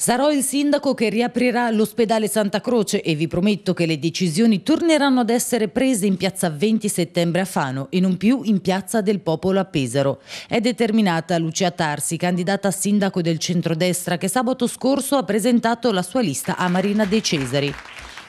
Sarò il sindaco che riaprirà l'ospedale Santa Croce e vi prometto che le decisioni torneranno ad essere prese in piazza 20 settembre a Fano e non più in piazza del Popolo a Pesaro. È determinata Lucia Tarsi, candidata a sindaco del centrodestra, che sabato scorso ha presentato la sua lista a Marina De Cesari.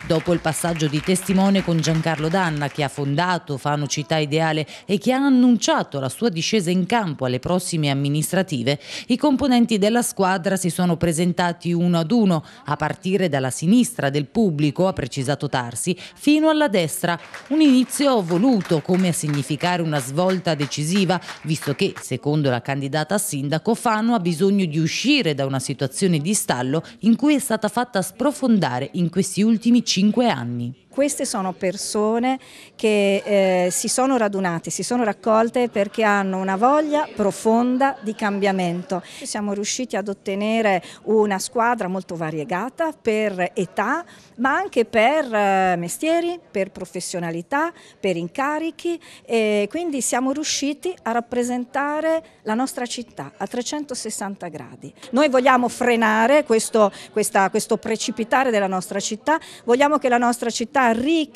Dopo il passaggio di testimone con Giancarlo Danna, che ha fondato Fano Città Ideale e che ha annunciato la sua discesa in campo alle prossime amministrative, i componenti della squadra si sono presentati uno ad uno, a partire dalla sinistra del pubblico, ha precisato Tarsi, fino alla destra. Un inizio voluto come a significare una svolta decisiva, visto che, secondo la candidata a sindaco, Fano ha bisogno di uscire da una situazione di stallo in cui è stata fatta sprofondare in questi ultimi 5 anni. Queste sono persone che eh, si sono radunate, si sono raccolte perché hanno una voglia profonda di cambiamento. Siamo riusciti ad ottenere una squadra molto variegata per età, ma anche per eh, mestieri, per professionalità, per incarichi e quindi siamo riusciti a rappresentare la nostra città a 360 gradi. Noi vogliamo frenare questo, questa, questo precipitare della nostra città, vogliamo che la nostra città città ri,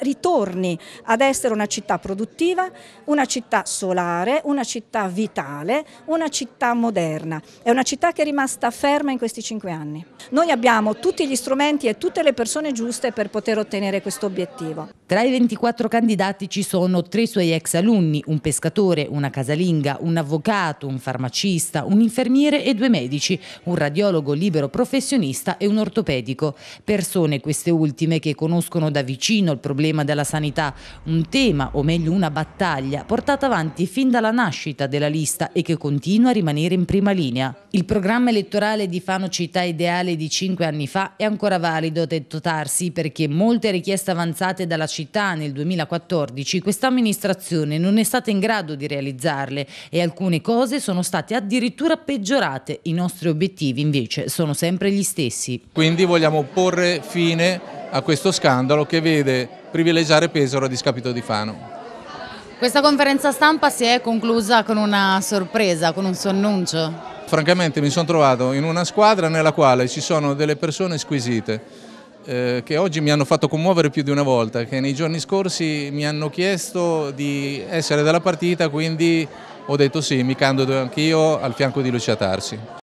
ritorni ad essere una città produttiva, una città solare, una città vitale, una città moderna. È una città che è rimasta ferma in questi cinque anni. Noi abbiamo tutti gli strumenti e tutte le persone giuste per poter ottenere questo obiettivo. Tra i 24 candidati ci sono tre suoi ex alunni, un pescatore, una casalinga, un avvocato, un farmacista, un infermiere e due medici, un radiologo libero professionista e un ortopedico. Persone queste ultime che conoscono da vicino il problema della sanità, un tema o meglio una battaglia portata avanti fin dalla nascita della lista e che continua a rimanere in prima linea. Il programma elettorale di Fano Città Ideale di cinque anni fa è ancora valido, detto Tarsi, perché molte richieste avanzate dalla città città nel 2014, questa amministrazione non è stata in grado di realizzarle e alcune cose sono state addirittura peggiorate. I nostri obiettivi invece sono sempre gli stessi. Quindi vogliamo porre fine a questo scandalo che vede privilegiare Pesaro a discapito di Fano. Questa conferenza stampa si è conclusa con una sorpresa, con un sonnuncio. Francamente mi sono trovato in una squadra nella quale ci sono delle persone squisite, eh, che oggi mi hanno fatto commuovere più di una volta, che nei giorni scorsi mi hanno chiesto di essere dalla partita, quindi ho detto sì, mi candido anch'io al fianco di Lucia Tarsi.